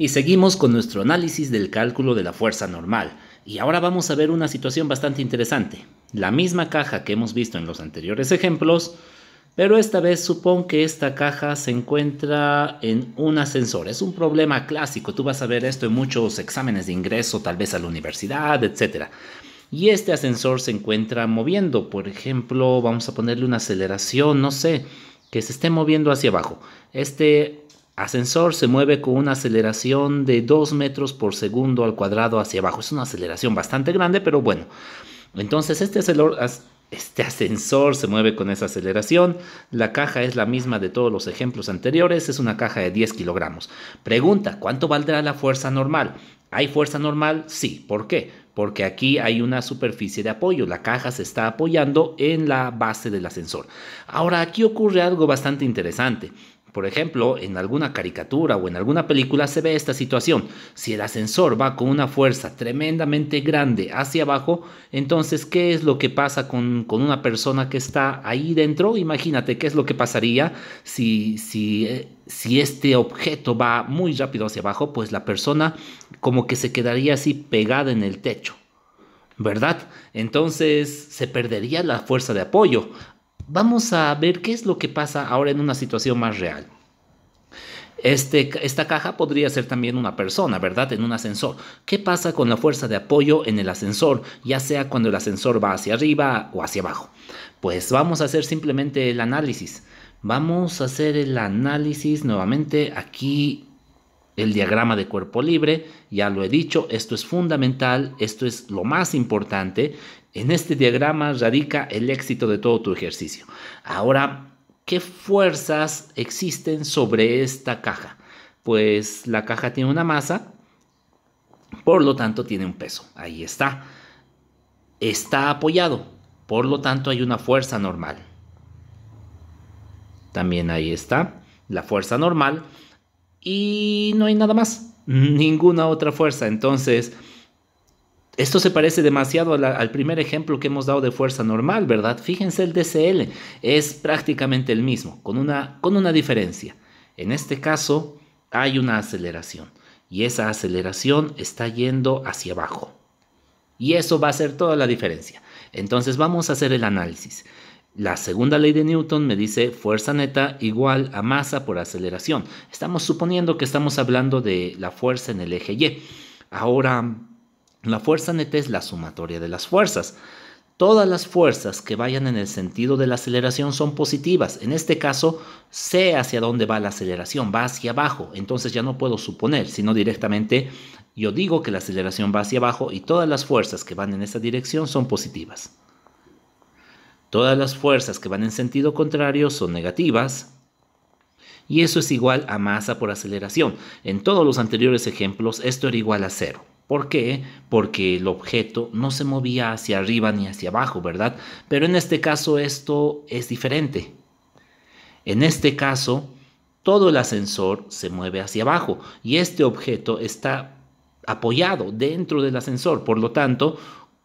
Y seguimos con nuestro análisis del cálculo de la fuerza normal. Y ahora vamos a ver una situación bastante interesante. La misma caja que hemos visto en los anteriores ejemplos, pero esta vez supón que esta caja se encuentra en un ascensor. Es un problema clásico, tú vas a ver esto en muchos exámenes de ingreso, tal vez a la universidad, etc. Y este ascensor se encuentra moviendo, por ejemplo, vamos a ponerle una aceleración, no sé, que se esté moviendo hacia abajo. Este ascensor se mueve con una aceleración de 2 metros por segundo al cuadrado hacia abajo. Es una aceleración bastante grande, pero bueno. Entonces este, este, ascensor se mueve con esa aceleración. La caja es la misma de todos los ejemplos anteriores. Es una caja de 10 kilogramos. Pregunta, ¿cuánto valdrá la fuerza normal? ¿Hay fuerza normal? Sí. ¿Por qué? Porque aquí hay una superficie de apoyo. La caja se está apoyando en la base del ascensor. Ahora, aquí ocurre algo bastante interesante. Por ejemplo, en alguna caricatura o en alguna película se ve esta situación. Si el ascensor va con una fuerza tremendamente grande hacia abajo, entonces, ¿qué es lo que pasa con, una persona que está ahí dentro? Imagínate qué es lo que pasaría si, si, eh, si este objeto va muy rápido hacia abajo, pues la persona como que se quedaría así pegada en el techo. ¿verdad? Entonces se perdería la fuerza de apoyo. Vamos a ver qué es lo que pasa ahora en una situación más real. Este, esta caja podría ser también una persona, ¿verdad? En un ascensor. ¿Qué pasa con la fuerza de apoyo en el ascensor, ya sea cuando el ascensor va hacia arriba o hacia abajo? Pues vamos a hacer simplemente el análisis. Vamos a hacer el análisis nuevamente aquí el diagrama de cuerpo libre, ya lo he dicho, esto es fundamental, esto es lo más importante. En este diagrama radica el éxito de todo tu ejercicio. Ahora, ¿qué fuerzas existen sobre esta caja? Pues la caja tiene una masa, por lo tanto tiene un peso. Ahí está. Está apoyado, por lo tanto hay una fuerza normal. También ahí está la fuerza normal y no hay nada más, ninguna otra fuerza. Entonces, esto se parece demasiado al primer ejemplo que hemos dado de fuerza normal, ¿verdad? Fíjense el DCL, es prácticamente el mismo, con una, con una diferencia. En este caso hay una aceleración y esa aceleración está yendo hacia abajo. Y eso va a ser toda la diferencia. Entonces vamos a hacer el análisis. La segunda ley de Newton me dice fuerza neta igual a masa por aceleración. Estamos suponiendo que estamos hablando de la fuerza en el eje Y. Ahora, la fuerza neta es la sumatoria de las fuerzas. Todas las fuerzas que vayan en el sentido de la aceleración son positivas. En este caso, sé hacia dónde va la aceleración, va hacia abajo. Entonces ya no puedo suponer, sino directamente yo digo que la aceleración va hacia abajo y todas las fuerzas que van en esa dirección son positivas. Todas las fuerzas que van en sentido contrario son negativas y eso es igual a masa por aceleración. En todos los anteriores ejemplos esto era igual a cero. ¿Por qué? Porque el objeto no se movía hacia arriba ni hacia abajo, ¿verdad? Pero en este caso esto es diferente. En este caso, todo el ascensor se mueve hacia abajo y este objeto está apoyado dentro del ascensor. Por lo tanto,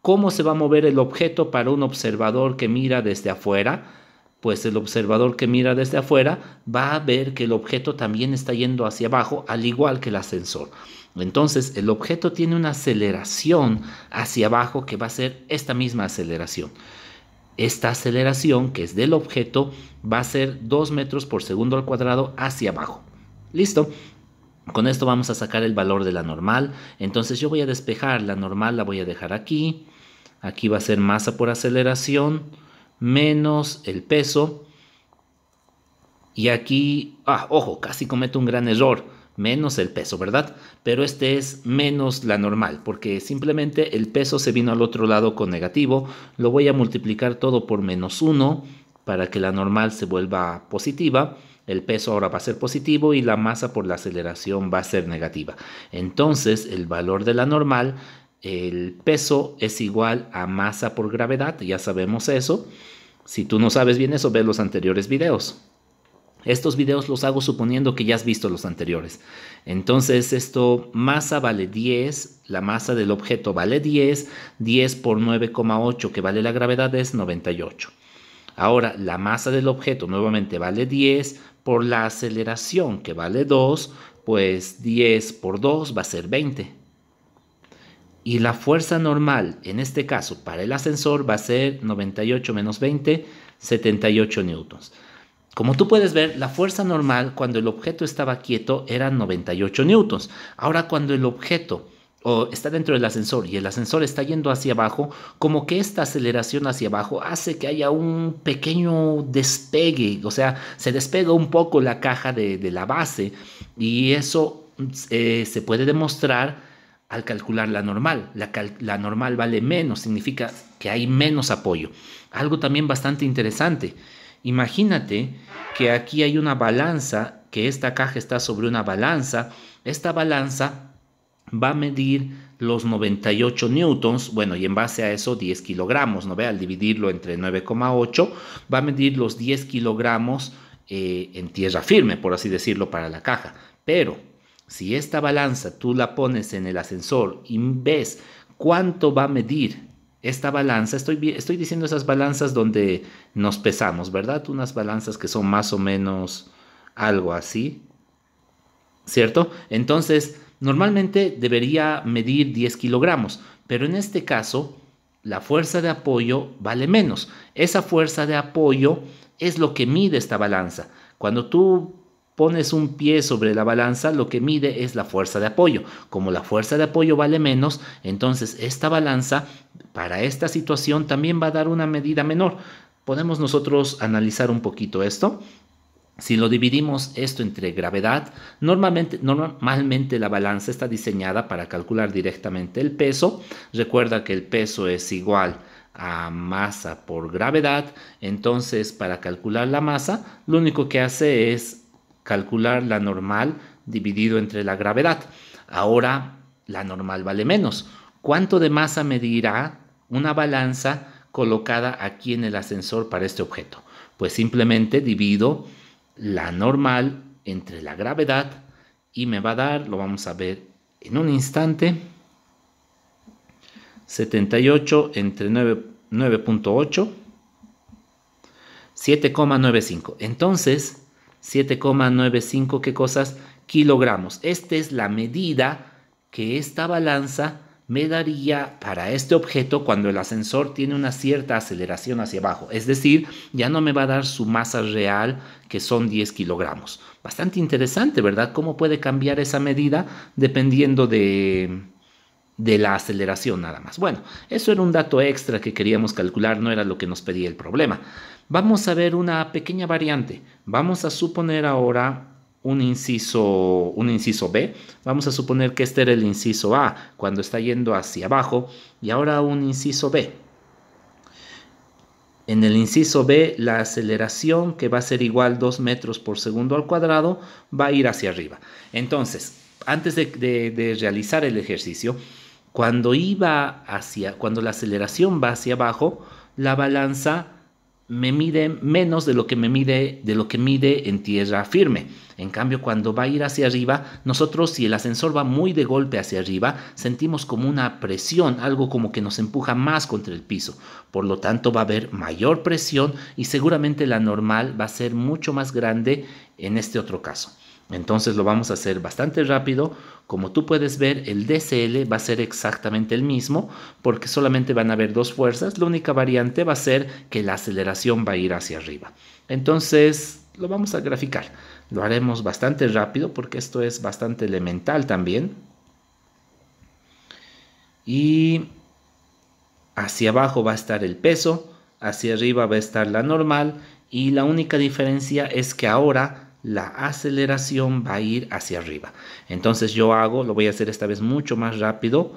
¿Cómo se va a mover el objeto para un observador que mira desde afuera? Pues el observador que mira desde afuera va a ver que el objeto también está yendo hacia abajo, al igual que el ascensor. Entonces, el objeto tiene una aceleración hacia abajo que va a ser esta misma aceleración. Esta aceleración, que es del objeto, va a ser 2 metros por segundo al cuadrado hacia abajo. Listo. Con esto vamos a sacar el valor de la normal. Entonces yo voy a despejar la normal, la voy a dejar aquí. Aquí va a ser masa por aceleración menos el peso. Y aquí, ah, ojo, casi cometo un gran error, menos el peso, ¿verdad? Pero este es menos la normal, porque simplemente el peso se vino al otro lado con negativo. Lo voy a multiplicar todo por menos 1 para que la normal se vuelva positiva. El peso ahora va a ser positivo y la masa por la aceleración va a ser negativa. Entonces el valor de la normal el peso es igual a masa por gravedad, ya sabemos eso. Si tú no sabes bien eso, ve los anteriores videos. Estos videos los hago suponiendo que ya has visto los anteriores. Entonces esto, masa vale 10, la masa del objeto vale 10, 10 por 9,8 que vale la gravedad es 98. Ahora, la masa del objeto nuevamente vale 10 por la aceleración que vale 2, pues 10 por 2 va a ser 20 y la fuerza normal, en este caso, para el ascensor va a ser 98 menos 20, 78 newtons. Como tú puedes ver, la fuerza normal cuando el objeto estaba quieto era 98 newtons. Ahora cuando el objeto o está dentro del ascensor y el ascensor está yendo hacia abajo, como que esta aceleración hacia abajo hace que haya un pequeño despegue, o sea, se despega un poco la caja de, la base y eso eh, se puede demostrar al calcular la normal. La, normal vale menos, significa que hay menos apoyo. Algo también bastante interesante. Imagínate que aquí hay una balanza, que esta caja está sobre una balanza. Esta balanza va a medir los 98 newtons, bueno, y en base a eso 10 kilogramos, ¿no ve? Al dividirlo entre 9,8, va a medir los 10 kilogramos eh, en tierra firme, por así decirlo, para la caja. Pero si esta balanza tú la pones en el ascensor y ves cuánto va a medir esta balanza, estoy, estoy diciendo esas balanzas donde nos pesamos, ¿verdad? Unas balanzas que son más o menos algo así, ¿cierto? Entonces, normalmente debería medir 10 kilogramos, pero en este caso, la fuerza de apoyo vale menos. Esa fuerza de apoyo es lo que mide esta balanza. Cuando tú pones un pie sobre la balanza, lo que mide es la fuerza de apoyo. Como la fuerza de apoyo vale menos, entonces esta balanza para esta situación también va a dar una medida menor. Podemos nosotros analizar un poquito esto. Si lo dividimos esto entre gravedad, normalmente, normalmente, la balanza está diseñada para calcular directamente el peso. Recuerda que el peso es igual a masa por gravedad. Entonces, para calcular la masa, lo único que hace es calcular la normal dividido entre la gravedad. Ahora la normal vale menos. ¿Cuánto de masa medirá una balanza colocada aquí en el ascensor para este objeto? Pues simplemente divido la normal entre la gravedad y me va a dar, lo vamos a ver en un instante, 78 entre 9.8, 7,95. Entonces, 7,95 qué cosas kilogramos. Esta es la medida que esta balanza me daría para este objeto cuando el ascensor tiene una cierta aceleración hacia abajo. Es decir, ya no me va a dar su masa real, que son 10 kilogramos. Bastante interesante, ¿verdad? ¿Cómo puede cambiar esa medida dependiendo de, de la aceleración nada más. Bueno, eso era un dato extra que queríamos calcular, no era lo que nos pedía el problema. Vamos a ver una pequeña variante. Vamos a suponer ahora un inciso, un inciso B. Vamos a suponer que este era el inciso A cuando está yendo hacia abajo y ahora un inciso B. En el inciso B, la aceleración, que va a ser igual 2 metros por segundo al cuadrado, va a ir hacia arriba. Entonces, antes de realizar el ejercicio, cuando iba hacia, cuando la aceleración va hacia abajo, la balanza me mide menos de lo que me mide de lo que mide en tierra firme. En cambio, cuando va a ir hacia arriba, nosotros si el ascensor va muy de golpe hacia arriba, sentimos como una presión, algo como que nos empuja más contra el piso. Por lo tanto, va a haber mayor presión y seguramente la normal va a ser mucho más grande en este otro caso. Entonces lo vamos a hacer bastante rápido. Como tú puedes ver, el DCL va a ser exactamente el mismo porque solamente van a haber dos fuerzas. La única variante va a ser que la aceleración va a ir hacia arriba. Entonces lo vamos a graficar. Lo haremos bastante rápido porque esto es bastante elemental también. Y hacia abajo va a estar el peso, hacia arriba va a estar la normal y la única diferencia es que ahora la aceleración va a ir hacia arriba. Entonces yo hago, lo voy a hacer esta vez mucho más rápido.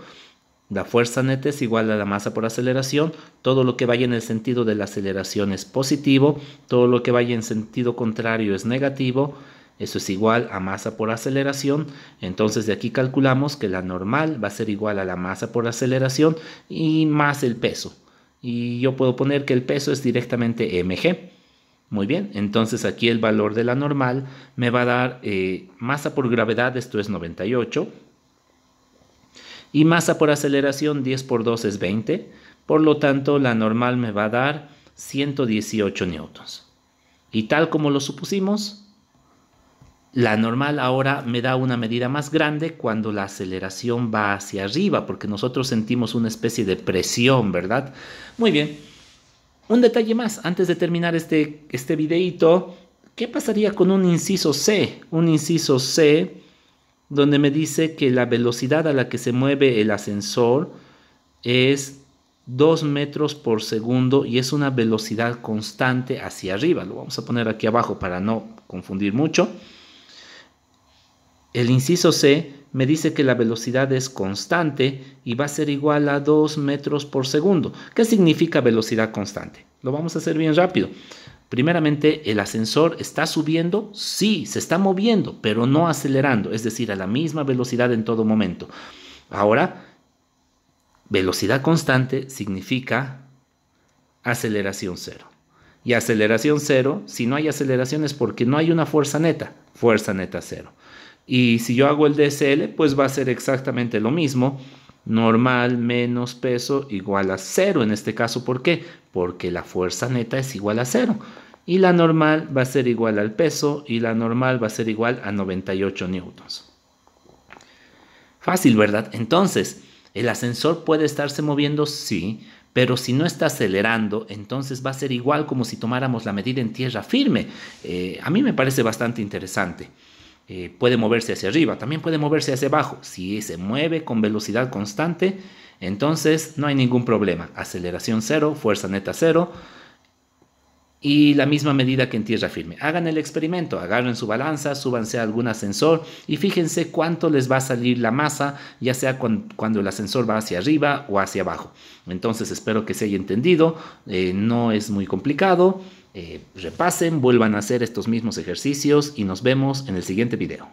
La fuerza neta es igual a la masa por aceleración. Todo lo que vaya en el sentido de la aceleración es positivo. Todo lo que vaya en sentido contrario es negativo. Eso es igual a masa por aceleración. Entonces de aquí calculamos que la normal va a ser igual a la masa por aceleración y más el peso. Y yo puedo poner que el peso es directamente mg. Muy bien, entonces aquí el valor de la normal me va a dar eh, masa por gravedad, esto es 98, y masa por aceleración 10 por 2 es 20, por lo tanto la normal me va a dar 118 newtons. Y tal como lo supusimos, la normal ahora me da una medida más grande cuando la aceleración va hacia arriba, porque nosotros sentimos una especie de presión, ¿verdad? Muy bien. Un detalle más, antes de terminar este, este videíto, ¿qué pasaría con un inciso C? Un inciso C donde me dice que la velocidad a la que se mueve el ascensor es 2 metros por segundo y es una velocidad constante hacia arriba. Lo vamos a poner aquí abajo para no confundir mucho. El inciso C me dice que la velocidad es constante y va a ser igual a 2 metros por segundo. ¿Qué significa velocidad constante? Lo vamos a hacer bien rápido. Primeramente, ¿el ascensor está subiendo? Sí, se está moviendo, pero no acelerando, es decir, a la misma velocidad en todo momento. Ahora, velocidad constante significa aceleración cero. Y aceleración cero, si no hay aceleración es porque no hay una fuerza neta, fuerza neta cero. Y si yo hago el DSL, pues va a ser exactamente lo mismo. Normal menos peso igual a cero en este caso. ¿Por qué? Porque la fuerza neta es igual a cero. Y la normal va a ser igual al peso y la normal va a ser igual a 98 newtons. Fácil, ¿verdad? Entonces, ¿el ascensor puede estarse moviendo? Sí, pero si no está acelerando, entonces va a ser igual como si tomáramos la medida en tierra firme. Eh, a mí me parece bastante interesante. Eh, puede moverse hacia arriba, también puede moverse hacia abajo. Si se mueve con velocidad constante, entonces no hay ningún problema. Aceleración cero, fuerza neta cero y la misma medida que en tierra firme. Hagan el experimento, agarren su balanza, súbanse a algún ascensor y fíjense cuánto les va a salir la masa, ya sea cuando, el ascensor va hacia arriba o hacia abajo. Entonces espero que se haya entendido, eh, no es muy complicado. Eh, repasen, vuelvan a hacer estos mismos ejercicios y nos vemos en el siguiente video.